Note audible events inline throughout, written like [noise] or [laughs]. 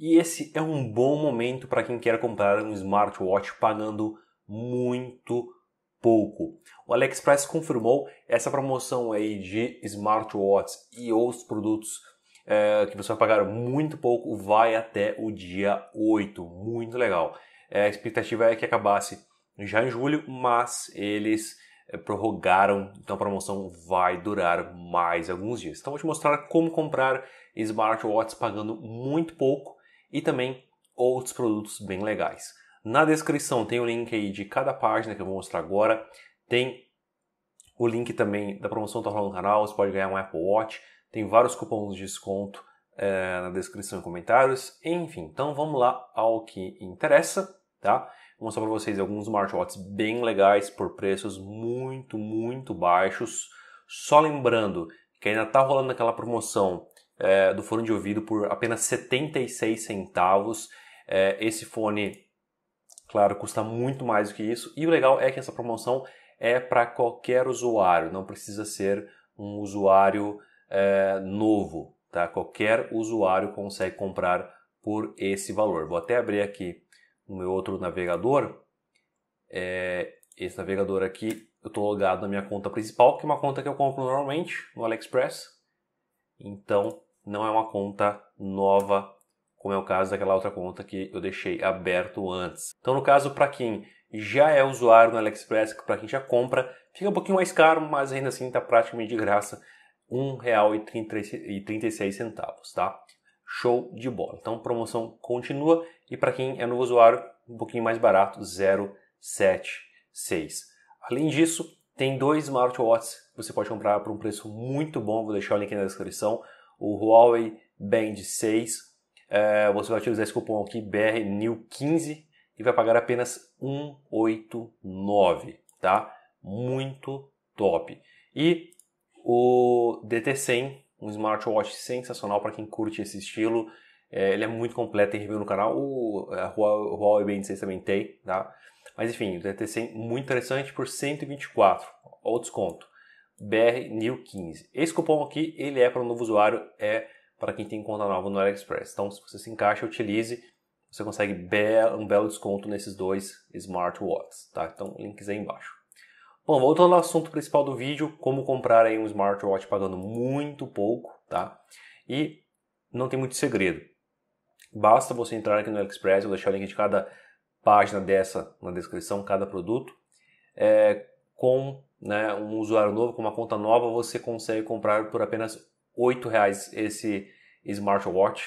E esse é um bom momento para quem quer comprar um smartwatch pagando muito pouco. O AliExpress confirmou essa promoção aí de smartwatches e outros produtos é, que você vai pagar muito pouco, vai até o dia 8. Muito legal. É, a expectativa é que acabasse já em julho, mas eles eh, prorrogaram, então a promoção vai durar mais alguns dias. Então vou te mostrar como comprar smartwatches pagando muito pouco e também outros produtos bem legais. Na descrição tem o link aí de cada página que eu vou mostrar agora, tem o link também da promoção que está rolando no canal, você pode ganhar um Apple Watch, tem vários cupons de desconto é, na descrição e comentários, enfim, então vamos lá ao que interessa, tá? Vou mostrar para vocês alguns smartwatches bem legais por preços muito, muito baixos. Só lembrando que ainda está rolando aquela promoção é, do fone de ouvido por apenas 76 centavos. É, esse fone, claro, custa muito mais do que isso. E o legal é que essa promoção é para qualquer usuário, não precisa ser um usuário é, novo. Tá? Qualquer usuário consegue comprar por esse valor. Vou até abrir aqui o meu outro navegador. É, esse navegador aqui, eu estou logado na minha conta principal, que é uma conta que eu compro normalmente no AliExpress. Então, não é uma conta nova, como é o caso daquela outra conta que eu deixei aberto antes. Então, no caso, para quem já é usuário no AliExpress, para quem já compra, fica um pouquinho mais caro, mas ainda assim está praticamente de graça, R$1,36, tá? Show de bola. Então, promoção continua e para quem é novo usuário, um pouquinho mais barato, 076. Além disso, tem dois smartwatches que você pode comprar por um preço muito bom, vou deixar o link na descrição o Huawei Band 6. É, você vai utilizar esse cupom aqui, BRNEW15, e vai pagar apenas 189, tá? Muito top. E o DT100, um smartwatch sensacional para quem curte esse estilo. É, ele é muito completo, tem review no canal. O é, Huawei Band 6 também tem, tá? Mas enfim, o DT100 muito interessante por 124, o desconto. BRNew15. Esse cupom aqui, ele é para o novo usuário, é para quem tem conta nova no AliExpress. Então, se você se encaixa, utilize, você consegue um belo desconto nesses dois smartwatches, tá? Então, links é aí embaixo. Bom, voltando ao assunto principal do vídeo, como comprar aí um smartwatch pagando muito pouco, tá? E não tem muito segredo. Basta você entrar aqui no AliExpress, eu vou deixar o link de cada página dessa na descrição, cada produto. É, com né, um usuário novo, com uma conta nova, você consegue comprar por apenas R$ reais esse smartwatch,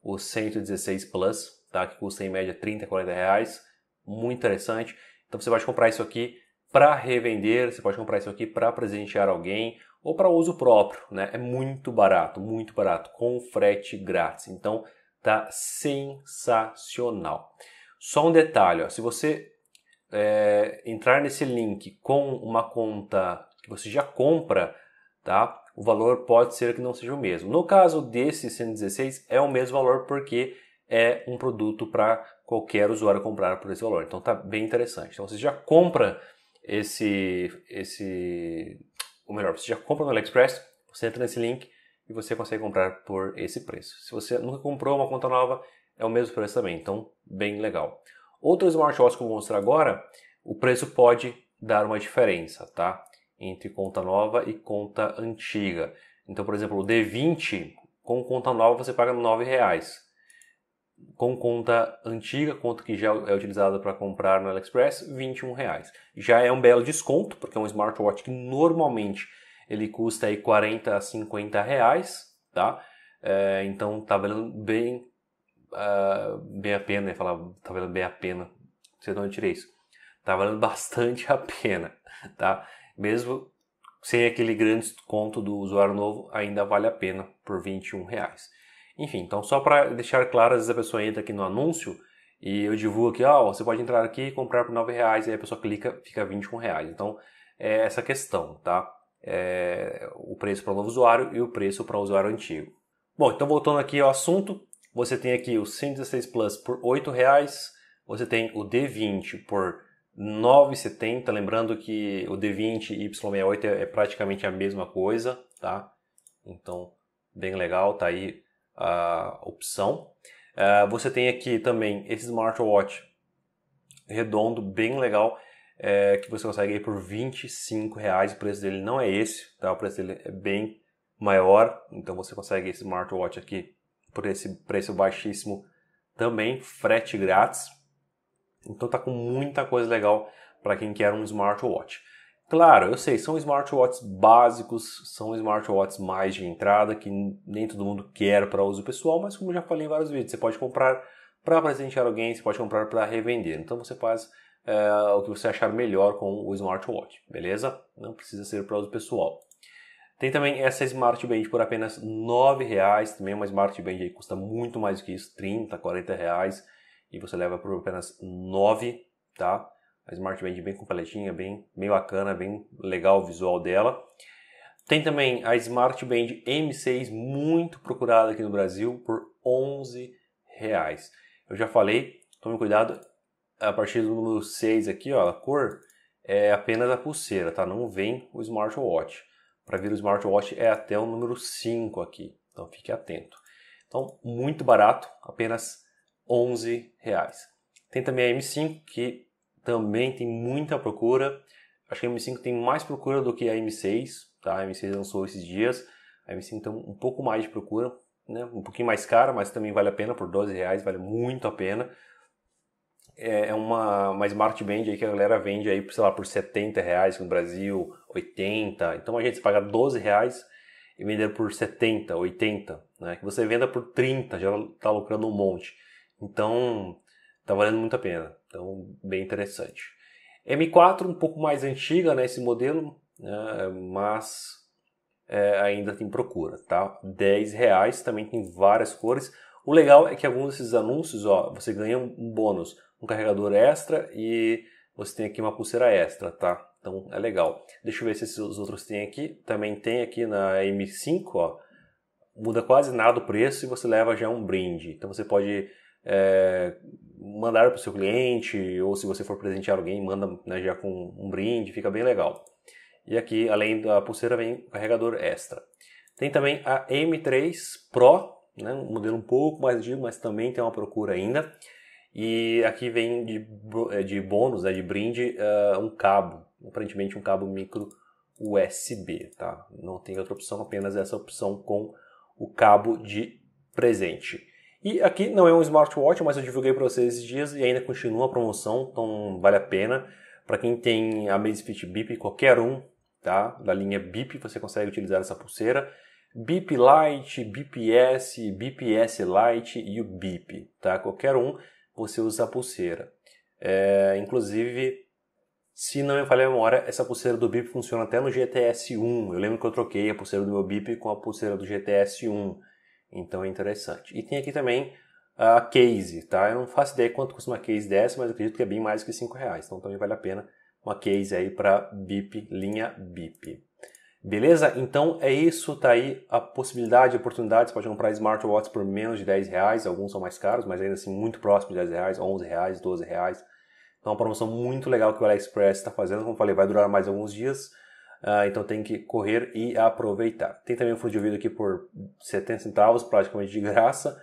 o 116 Plus, tá? que custa em média 30, 40 reais, muito interessante. Então você pode comprar isso aqui para revender, você pode comprar isso aqui para presentear alguém ou para uso próprio, né? É muito barato, muito barato, com frete grátis. Então tá sensacional. Só um detalhe, ó, se você é, entrar nesse link com uma conta que você já compra, tá? O valor pode ser que não seja o mesmo. No caso desse 116 é o mesmo valor porque é um produto para qualquer usuário comprar por esse valor. Então tá bem interessante. Então você já compra esse esse o melhor, você já compra no AliExpress, você entra nesse link e você consegue comprar por esse preço. Se você nunca comprou uma conta nova, é o mesmo preço também. Então, bem legal. Outros smartwatches que eu vou mostrar agora, o preço pode dar uma diferença, tá? Entre conta nova e conta antiga. Então, por exemplo, o D20 com conta nova você paga R$ reais. Com conta antiga, conta que já é utilizada para comprar no AliExpress, R$ reais. Já é um belo desconto, porque é um smartwatch que normalmente ele custa aí 40 a 50 reais, tá? É, então tá bem uh, bem a pena, ia né? falar, tá valendo bem a pena, não sei de onde tirei isso. Tá valendo bastante a pena, tá? Mesmo sem aquele grande desconto do usuário novo, ainda vale a pena por 21 reais. Enfim, então só para deixar claro, às vezes a pessoa entra aqui no anúncio e eu divulgo aqui, ó, oh, você pode entrar aqui e comprar por 9 reais, e aí a pessoa clica, fica 21 reais. Então, é essa questão, tá? É o preço para o novo usuário e o preço para o usuário antigo. Bom, então voltando aqui ao assunto, você tem aqui o 116 Plus por R$ 8,00. Você tem o D20 por R$ 9,70. Lembrando que o D20 e Y68 é, é praticamente a mesma coisa, tá? Então, bem legal, tá aí a opção. Uh, você tem aqui também esse smartwatch redondo, bem legal, é, que você consegue aí por 25 reais. O preço dele não é esse, tá? O preço dele é bem maior, então você consegue esse smartwatch aqui por esse preço baixíssimo também, frete grátis. Então tá com muita coisa legal para quem quer um smartwatch. Claro, eu sei, são smartwatches básicos, são smartwatches mais de entrada, que nem todo mundo quer para uso pessoal, mas como já falei em vários vídeos, você pode comprar para presentear alguém, você pode comprar para revender. Então você faz é, o que você achar melhor com o smartwatch, beleza? Não precisa ser para uso pessoal. Tem também essa Smart Band por apenas R$ reais, também uma Smart Band aí custa muito mais do que isso, 30, 40 reais, e você leva por apenas 9, tá? A Smart Band bem completinha, bem, bem bacana, bem legal o visual dela. Tem também a Smart Band M6, muito procurada aqui no Brasil, por R$ reais. Eu já falei, tome cuidado, a partir do número 6 aqui, ó, a cor, é apenas a pulseira, tá? Não vem o smartwatch. Para vir o smartwatch é até o número 5 aqui, então fique atento. Então, muito barato, apenas 11 reais. Tem também a M5, que também tem muita procura. Acho que a M5 tem mais procura do que a M6, tá? A M6 lançou esses dias. A M5 tem um pouco mais de procura, né? Um pouquinho mais cara, mas também vale a pena, por 12 reais, vale muito a pena. É, é uma, uma Smart Band aí que a galera vende aí, sei lá, por 70 reais no Brasil, 80. Então a gente paga 12 reais e vender por 70, 80, né? Que você venda por 30, já está lucrando um monte. Então, está valendo muito a pena. Então, bem interessante. M4, um pouco mais antiga, né? Esse modelo, né? mas é, ainda tem procura, tá? 10 reais, também tem várias cores. O legal é que alguns desses anúncios, ó, você ganha um bônus, um carregador extra e você tem aqui uma pulseira extra, tá? Então é legal. Deixa eu ver se esses outros tem aqui. Também tem aqui na M5, ó. Muda quase nada o preço e você leva já um brinde. Então você pode é, mandar para o seu cliente ou se você for presentear alguém, manda né, já com um brinde, fica bem legal. E aqui, além da pulseira, vem o carregador extra. Tem também a M3 Pro, né? um modelo um pouco mais antigo, mas também tem uma procura ainda. E aqui vem de, é, de bônus, né, de brinde, uh, um cabo, aparentemente um cabo micro USB, tá? Não tem outra opção, apenas essa opção com o cabo de presente. E aqui não é um smartwatch, mas eu divulguei para vocês esses dias e ainda continua a promoção, então vale a pena. Para quem tem a Amazfit Bip, qualquer um, tá? Da linha Bip, você consegue utilizar essa pulseira. BIP Lite, BPS, BPS Lite e o BIP, tá? Qualquer um você usa a pulseira. É, inclusive, se não me falha a memória, essa pulseira do BIP funciona até no GTS 1. Eu lembro que eu troquei a pulseira do meu BIP com a pulseira do GTS 1. Então é interessante. E tem aqui também a case, tá? Eu não faço ideia quanto custa uma case dessa, mas acredito que é bem mais que 5 reais. Então também vale a pena uma case aí para BIP, linha BIP. Beleza? Então é isso, tá aí a possibilidade, a oportunidade, você pode comprar smartwatches por menos de 10 reais, alguns são mais caros, mas ainda assim muito próximo de 10 reais, 11 reais, 12 reais. Então é uma promoção muito legal que o AliExpress está fazendo, como falei, vai durar mais alguns dias, uh, então tem que correr e aproveitar. Tem também o um fone de ouvido aqui por 70 centavos, praticamente de graça,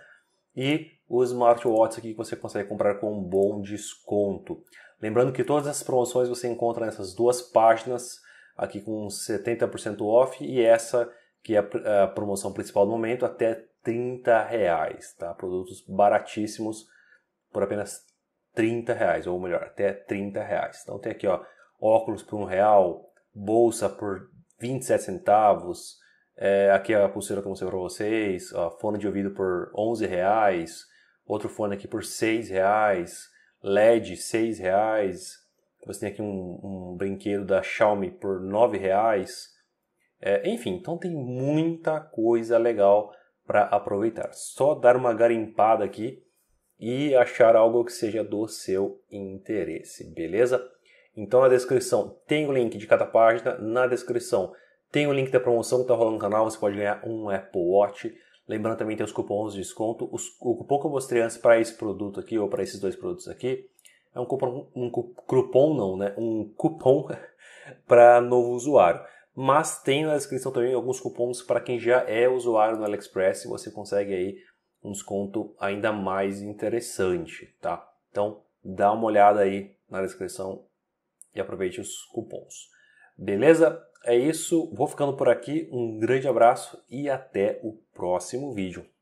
e os smartwatches aqui que você consegue comprar com um bom desconto. Lembrando que todas as promoções você encontra nessas duas páginas, aqui com 70% off e essa que é a promoção principal do momento, até 30 reais, tá? Produtos baratíssimos por apenas 30 reais, ou melhor, até 30 reais. Então tem aqui, ó, óculos por um real, bolsa por 27 centavos, é, aqui é a pulseira que eu mostrei para vocês, ó, fone de ouvido por 11 reais, outro fone aqui por 6 reais, LED 6 reais, você tem aqui um, um brinquedo da Xiaomi por R$ reais. É, enfim, então tem muita coisa legal para aproveitar. Só dar uma garimpada aqui e achar algo que seja do seu interesse, beleza? Então na descrição tem o link de cada página, na descrição tem o link da promoção que está rolando no canal, você pode ganhar um Apple Watch. Lembrando também tem os cupons de desconto. Os, o cupom que eu mostrei antes para esse produto aqui, ou para esses dois produtos aqui, é um cupom, um cupom não, né? Um cupom [laughs] para novo usuário. Mas tem na descrição também alguns cupons para quem já é usuário no AliExpress, você consegue aí um desconto ainda mais interessante, tá? Então, dá uma olhada aí na descrição e aproveite os cupons. Beleza? É isso, vou ficando por aqui. Um grande abraço e até o próximo vídeo.